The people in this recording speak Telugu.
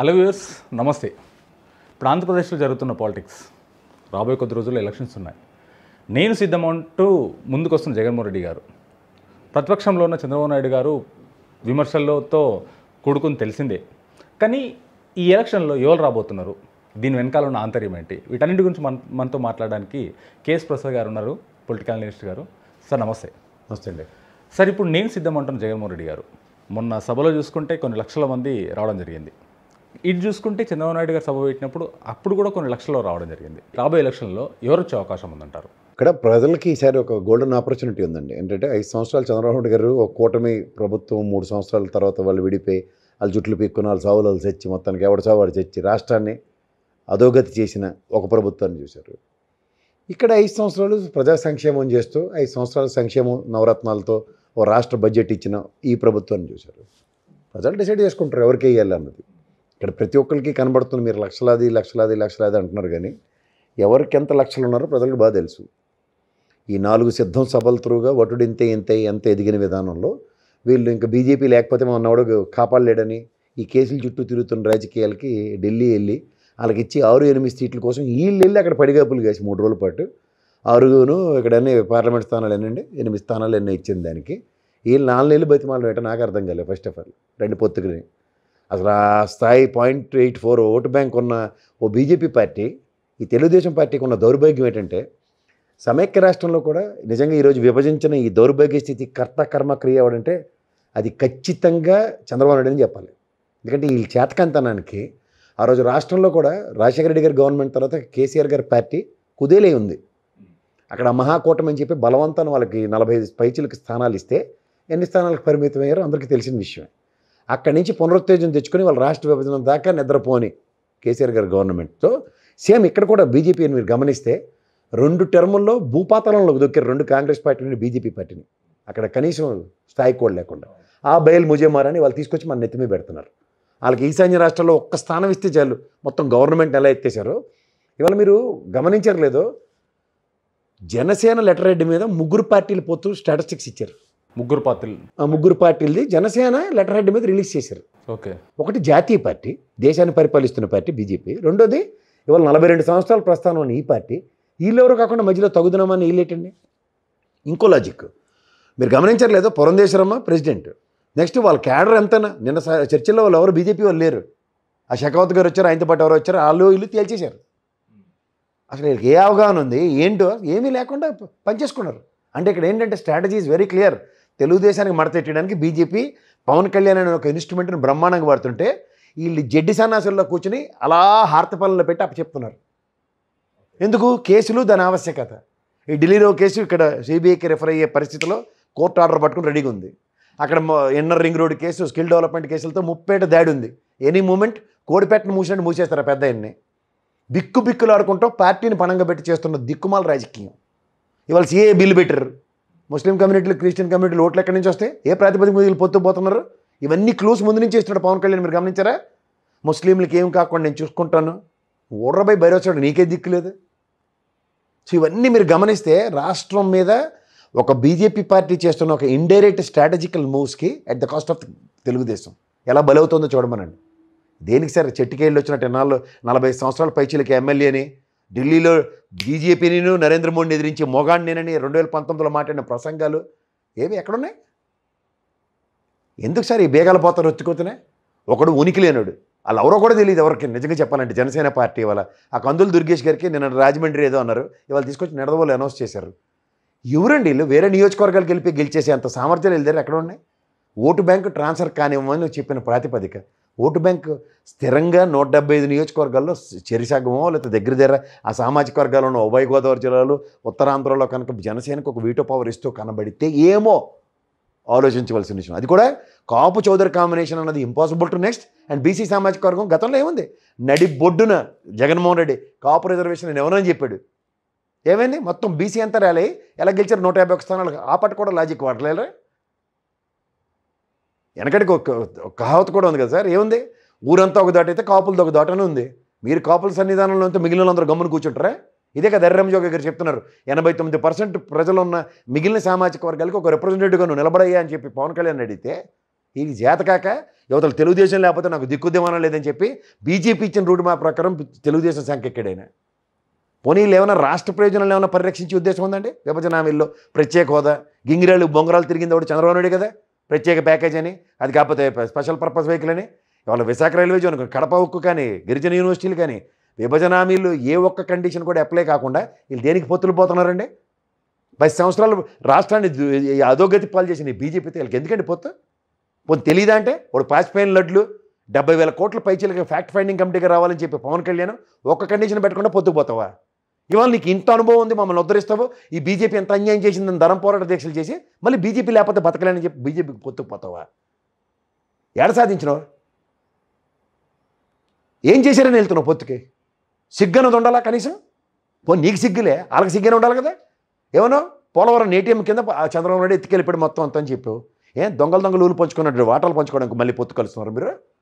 హలో వ్యూయర్స్ నమస్తే ఇప్పుడు ఆంధ్రప్రదేశ్లో జరుగుతున్న పాలిటిక్స్ రాబోయే కొద్ది రోజుల్లో ఎలక్షన్స్ ఉన్నాయి నేను సిద్ధమంటూ ముందుకొస్తున్న జగన్మోహన్ రెడ్డి గారు ప్రతిపక్షంలో ఉన్న చంద్రబాబు నాయుడు గారు విమర్శలతో కూడుకుని తెలిసిందే కానీ ఈ ఎలక్షన్లో ఎవరు రాబోతున్నారు దీని వెనకాల ఉన్న ఆంతర్యం ఏంటి వీటన్నింటి గురించి మన మనతో మాట్లాడడానికి కేఎస్ ప్రసాద్ గారు ఉన్నారు పొలిటికల్ అనలిస్ట్ గారు సార్ నమస్తే నమస్తే అండి సార్ ఇప్పుడు నేను సిద్ధమంటున్న జగన్మోహన్ రెడ్డి గారు మొన్న సభలో చూసుకుంటే కొన్ని లక్షల మంది రావడం జరిగింది ఇటు చూసుకుంటే చంద్రబాబు నాయుడు గారు సభ పెట్టినప్పుడు అప్పుడు కూడా కొన్ని లక్షల్లో రావడం జరిగింది రాబోయే ఎలక్షన్లో ఎవరు వచ్చే అవకాశం ఉందంటారు ఇక్కడ ప్రజలకి ఈసారి ఒక గోల్డెన్ ఆపర్చునిటీ ఉందండి ఏంటంటే ఐదు సంవత్సరాలు చంద్రబాబు నాయుడు గారు ఒక కూటమి ప్రభుత్వం మూడు సంవత్సరాల తర్వాత వాళ్ళు విడిపోయి వాళ్ళు జుట్లు పీక్కుని వాళ్ళు సావులు వాళ్ళు చచ్చి మొత్తానికి ఎవరి సావాడు తెచ్చి రాష్ట్రాన్ని అధోగతి చేసిన ఒక ప్రభుత్వాన్ని చూశారు ఇక్కడ ఐదు సంవత్సరాలు ప్రజా సంక్షేమం చేస్తూ ఐదు సంవత్సరాల సంక్షేమం నవరత్నాలతో ఓ రాష్ట్ర బడ్జెట్ ఇచ్చిన ఈ ప్రభుత్వాన్ని చూశారు ప్రజలు డిసైడ్ చేసుకుంటారు ఎవరికి వేయాలి అన్నది ఇక్కడ ప్రతి ఒక్కరికి కనబడుతుంది మీరు లక్షలాది లక్షలాది లక్షలాది అంటున్నారు కానీ ఎవరికి ఎంత లక్షలు ఉన్నారో ప్రజలకు బాగా తెలుసు ఈ నాలుగు సిద్ధం సభల త్రూగా వటుడు ఇంతే ఇంతే ఎంత ఎదిగిన విధానంలో వీళ్ళు ఇంకా బీజేపీ లేకపోతే మా ఉన్నవాడు కాపాడలేడని ఈ కేసుల చుట్టూ తిరుగుతున్న రాజకీయాలకి ఢిల్లీ వెళ్ళి వాళ్ళకి ఇచ్చి ఆరు ఎనిమిది సీట్ల కోసం వీళ్ళు వెళ్ళి అక్కడ పడిగాపులు కాసి మూడు రోజుల పాటు ఆరుగును అన్ని పార్లమెంట్ స్థానాలు ఎన్నండి ఎనిమిది స్థానాలు ఎన్నో ఇచ్చింది దానికి వీళ్ళు నాలుగు నెలలు బతిమాలు నాకు అర్థం కాలేదు ఫస్ట్ ఆఫ్ ఆల్ రెండు పొత్తుకుని అసలు ఆ స్థాయి point eight four vote bank ఉన్న ఓ బీజేపీ పార్టీ ఈ తెలుగుదేశం పార్టీకి ఉన్న దౌర్భాగ్యం ఏంటంటే సమైక్య రాష్ట్రంలో కూడా నిజంగా ఈరోజు విభజించిన ఈ దౌర్భాగ్య స్థితి కర్త కర్మ క్రియ అవడంటే అది ఖచ్చితంగా చంద్రబాబు నాయుడు అని చెప్పాలి ఎందుకంటే ఈ చేతకంతనానికి ఆ రోజు రాష్ట్రంలో కూడా రాజశేఖర రెడ్డి గారి గవర్నమెంట్ తర్వాత కేసీఆర్ గారి పార్టీ కుదేలై ఉంది అక్కడ మహాకూటమి అని చెప్పి బలవంతాన్ని వాళ్ళకి నలభై ఐదు పైచులకి స్థానాలు ఇస్తే ఎన్ని స్థానాలకు పరిమితమయ్యారో అందరికీ తెలిసిన విషయమే అక్కడి నుంచి పునరుత్తేజం తెచ్చుకొని వాళ్ళు రాష్ట్ర విభజన దాకా నిద్రపోని కేసీఆర్ గారి గవర్నమెంట్తో సేమ్ ఇక్కడ కూడా బీజేపీని మీరు గమనిస్తే రెండు టర్ముల్లో భూపాతలంలో దొక్కారు రెండు కాంగ్రెస్ పార్టీని బీజేపీ పార్టీని అక్కడ కనీసం స్థాయి కూడా లేకుండా ఆ బయలు ముజేమారని వాళ్ళు తీసుకొచ్చి మన మీద పెడుతున్నారు వాళ్ళకి ఈశాన్య రాష్ట్రాల్లో ఒక్క స్థానం ఇస్తే చాలు మొత్తం గవర్నమెంట్ ఎలా ఎత్తేసారో ఇవాళ మీరు గమనించరు లేదో జనసేన లెటర్ హెడ్ మీద ముగ్గురు పార్టీలు పోతూ స్టాటస్టిక్స్ ఇచ్చారు ముగ్గురు పార్టీలు ముగ్గురు పార్టీలది జనసేన లెటర్ హెడ్ మీద రిలీజ్ చేశారు ఓకే ఒకటి జాతీయ పార్టీ దేశాన్ని పరిపాలిస్తున్న పార్టీ బీజేపీ రెండోది ఇవాళ నలభై రెండు సంవత్సరాల ప్రస్థానం ఉన్న ఈ పార్టీ వీళ్ళెవరు కాకుండా మధ్యలో తగుదనమని వీళ్ళేటండి ఇంకో లాజిక్ మీరు గమనించట్లేదు పురంధేశ్వరమ్మ ప్రెసిడెంట్ నెక్స్ట్ వాళ్ళ క్యాడర్ ఎంతనా నిన్న చర్చల్లో వాళ్ళు ఎవరు బీజేపీ వాళ్ళు లేరు ఆ శకవత్ గారు వచ్చారు ఆయనతో పాటు ఎవరు వచ్చారు వాళ్ళు వీళ్ళు తేల్చేశారు అసలు వీళ్ళకి ఏ అవగాహన ఉంది ఏంటో ఏమీ లేకుండా పనిచేసుకున్నారు అంటే ఇక్కడ ఏంటంటే స్ట్రాటజీ ఈజ్ వెరీ క్లియర్ తెలుగుదేశానికి మడతెట్టడానికి బీజేపీ పవన్ కళ్యాణ్ అనే ఒక ఇన్స్ట్రుమెంట్ని బ్రహ్మాండంగా వాడుతుంటే వీళ్ళు జడ్డి సన్నాసుల్లో కూర్చుని అలా హార్తపనులు పెట్టి అప్పచెప్తున్నారు ఎందుకు కేసులు దాని ఆవశ్యకత ఈ ఢిల్లీలో కేసు ఇక్కడ సిబిఐకి రిఫర్ అయ్యే పరిస్థితిలో కోర్టు ఆర్డర్ పట్టుకుని రెడీగా ఉంది అక్కడ inner ring road case skill development కేసులతో ముప్పేట దాడి ఉంది ఎనీ మూమెంట్ కోడిపేటను మూసినట్టు మూసేస్తారు పెద్ద ఎన్ని బిక్కు బిక్కులు ఆడుకుంటూ పార్టీని పణంగా పెట్టి చేస్తున్న దిక్కుమాల రాజకీయం ఇవాళ సిఏ బిల్లు పెట్టారు ముస్లిం కమ్యూనిటీలు క్రిస్టియన్ కమ్యూనిటీలు ఓట్లు ఎక్కడి నుంచి వస్తాయి ఏ ప్రాతిపదిక మీద పొత్తు పోతున్నారు ఇవన్నీ క్లూస్ ముందు నుంచి ఇస్తున్నాడు పవన్ కళ్యాణ్ మీరు గమనించారా ముస్లింలకి ఏం కాకుండా నేను చూసుకుంటాను ఓడ్రబై బయరొచ్చాడు నీకే దిక్కులేదు సో ఇవన్నీ మీరు గమనిస్తే రాష్ట్రం మీద ఒక బీజేపీ పార్టీ చేస్తున్న ఒక ఇండైరెక్ట్ స్ట్రాటజికల్ మూవ్స్కి at the cost of Telugu Desam ఎలా బలవుతుందో చూడమనండి దేనికి సరే చెట్టుకేళ్ళు వచ్చినట్టు ఎన్నాళ్ళు నలభై సంవత్సరాల పైచీలకి ఎమ్మెల్యేని ఢిల్లీలో బీజేపీని నరేంద్ర మోడీని ఎదిరించి మొగాడిని నేనని రెండు వేల పంతొమ్మిదిలో మాట్లాడిన ప్రసంగాలు ఏవి ఎక్కడున్నాయి ఎందుకు సార్ ఈ బేగాల పోతారు వచ్చుకోతున్నాయి ఒకడు ఉనికి లేనుడు వాళ్ళు ఎవరో కూడా తెలియదు ఎవరికి నిజంగా చెప్పాలంటే జనసేన పార్టీ వాళ్ళ ఆ కందులు దుర్గేష్ గారికి నిన్న రాజమండ్రి ఏదో అన్నారు ఇవాళ తీసుకొచ్చి నిడదవోలు అనౌన్స్ చేశారు ఎవరండి వీళ్ళు వేరే నియోజకవర్గాలు గెలిపి గెలిచేసే అంత సామర్థ్యాలు వెళ్ళారు ఎక్కడ ఉన్నాయి ఓటు బ్యాంకు ట్రాన్స్ఫర్ కానివ్వమని చెప్పిన ప్రాతిపదిక ఓటు బ్యాంక్ స్థిరంగా నూట డెబ్బై ఐదు నియోజకవర్గాల్లో చెరిసగమో లేకపోతే దగ్గర దగ్గర ఆ సామాజిక వర్గాల్లో ఉన్న ఉభయ గోదావరి జిల్లాలో ఉత్తరాంధ్రలో కనుక జనసేనకు ఒక వీటో పవర్ ఇస్తూ కనబడితే ఏమో ఆలోచించవలసిన విషయం అది కూడా కాపు చౌదరి కాంబినేషన్ అన్నది impossible to next and BC సామాజిక వర్గం గతంలో ఏముంది నడి బొడ్డున జగన్మోహన్ రెడ్డి కాపు రిజర్వేషన్ ఎవరని చెప్పాడు ఏమైంది మొత్తం బీసీ అంతా ర్యాలీ ఎలా గెలిచారు నూట యాభై ఒక స్థానాలు ఆ పట్టు కూడా లాజిక్ వాడలేరా వెనకడికి ఒక కహావత్ కూడా ఉంది కదా సార్ ఏముంది ఊరంతా ఒక దాటైతే కాపులతో ఒక దాటనే ఉంది మీరు కాపుల సన్నిధానంలో అంతా మిగిలిన అందరూ గమ్మును కూర్చుంటారా ఇదే కదా ఎర్రమజోగ గారు చెప్తున్నారు ఎనభై తొమ్మిది పర్సెంట్ ప్రజలు ఉన్న మిగిలిన సామాజిక వర్గాలకు ఒక రిప్రజెంటేటివ్గా నువ్వు నిలబడయ్యా అని చెప్పి పవన్ కళ్యాణ్ అడిగితే ఇది జాతకాక యువతలు తెలుగుదేశం లేకపోతే నాకు దిక్కుద్యమానం లేదని చెప్పి బీజేపీ ఇచ్చిన రూట్ మా ప్రకారం తెలుగుదేశం సంఖ్య ఎక్కడైనా పోనీ ఏమైనా రాష్ట్ర ప్రయోజనాలు ఏమైనా పరిరక్షించే ఉద్దేశం ఉందండి విభజన హామీల్లో ప్రత్యేక హోదా గింగిరాలు బొంగరాలు తిరిగింది ఒకటి చంద్రబాబు నాయుడు కదా ప్రత్యేక ప్యాకేజ్ అని అది కాకపోతే స్పెషల్ పర్పస్ వెహికల్ అని ఇవాళ విశాఖ రైల్వే జోన్ కడప ఉక్కు కానీ గిరిజన యూనివర్సిటీలు కానీ విభజన హామీలు ఏ ఒక్క కండిషన్ కూడా అప్లై కాకుండా వీళ్ళు దేనికి పొత్తులు పోతున్నారండి పది సంవత్సరాలు రాష్ట్రాన్ని అధోగతి పాలు చేసిన బీజేపీతో వీళ్ళకి ఎందుకండి పొత్తు పొత్తు తెలియదా అంటే వాడు పాసిపోయిన లడ్లు డెబ్బై వేల కోట్ల పైచీలకి ఫ్యాక్ట్ ఫైండింగ్ కమిటీకి రావాలని చెప్పి పవన్ కళ్యాణ్ ఒక్క కండిషన్ పెట్టకుండా పొత్తుకుపోతావా ఇవాళ నీకు ఇంత అనుభవం ఉంది మమ్మల్ని ఉద్ధరిస్తావు ఈ బీజేపీ ఎంత అన్యాయం చేసిందని ధరం పోరాట దీక్షలు చేసి మళ్ళీ బీజేపీ లేకపోతే బతకలేని చెప్పి బీజేపీకి పోతావా ఎడ సాధించినావు ఏం చేశారని వెళ్తున్నావు పొత్తుకి సిగ్గనది ఉండాలా కనీసం పో నీకు సిగ్గులే వాళ్ళకి సిగ్గనే ఉండాలి కదా ఏమన్నా పోలవరం ఏటీఎం కింద చంద్రబాబు నాయుడు ఎత్తుకెళ్ళిపోయాడు మొత్తం అంతా అని చెప్పావు ఏం దొంగలు దొంగలు ఊళ్ళు పంచుకున్నాడు వాటాలు పంచుకోవడానికి మళ్ళీ పొత్తు కలుస్తున్నారు మీరు